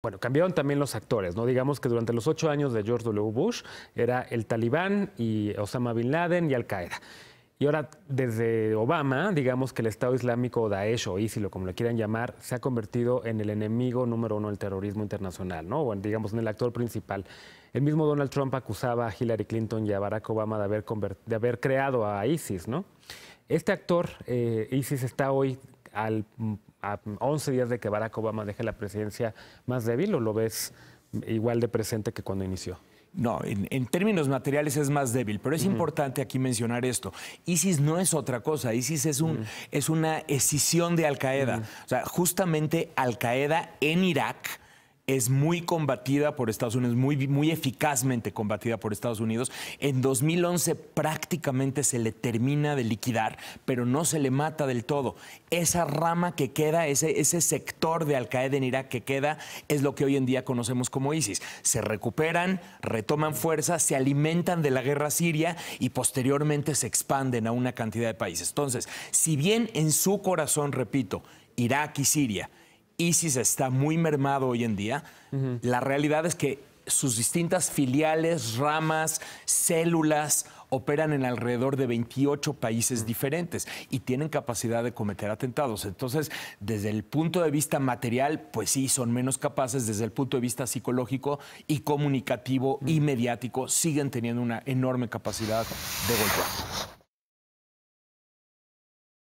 Bueno, cambiaron también los actores, ¿no? Digamos que durante los ocho años de George W. Bush era el Talibán y Osama Bin Laden y Al Qaeda. Y ahora, desde Obama, digamos que el Estado Islámico Daesh o ISIL, o como lo quieran llamar, se ha convertido en el enemigo número uno del terrorismo internacional, ¿no? O digamos, en el actor principal. El mismo Donald Trump acusaba a Hillary Clinton y a Barack Obama de haber, de haber creado a ISIS, ¿no? Este actor, eh, ISIS, está hoy al, mm, a 11 días de que Barack Obama deje la presidencia más débil o lo ves igual de presente que cuando inició? No, en, términos materiales es más débil, pero es importante aquí mencionar esto. ISIS no es otra cosa, ISIS es, es una escisión de Al Qaeda. O sea, justamente Al Qaeda en Irak es muy combatida por Estados Unidos, muy, muy eficazmente combatida por Estados Unidos. En 2011 prácticamente se le termina de liquidar, pero no se le mata del todo. Esa rama que queda, ese, ese sector de Al-Qaeda en Irak que queda, es lo que hoy en día conocemos como ISIS. Se recuperan, retoman fuerza, se alimentan de la guerra siria y posteriormente se expanden a una cantidad de países. Entonces, si bien en su corazón, repito, Irak y Siria ISIS está muy mermado hoy en día, la realidad es que sus distintas filiales, ramas, células operan en alrededor de 28 países diferentes y tienen capacidad de cometer atentados. Entonces, desde el punto de vista material, pues sí, son menos capaces, desde el punto de vista psicológico y comunicativo y mediático, siguen teniendo una enorme capacidad de golpear.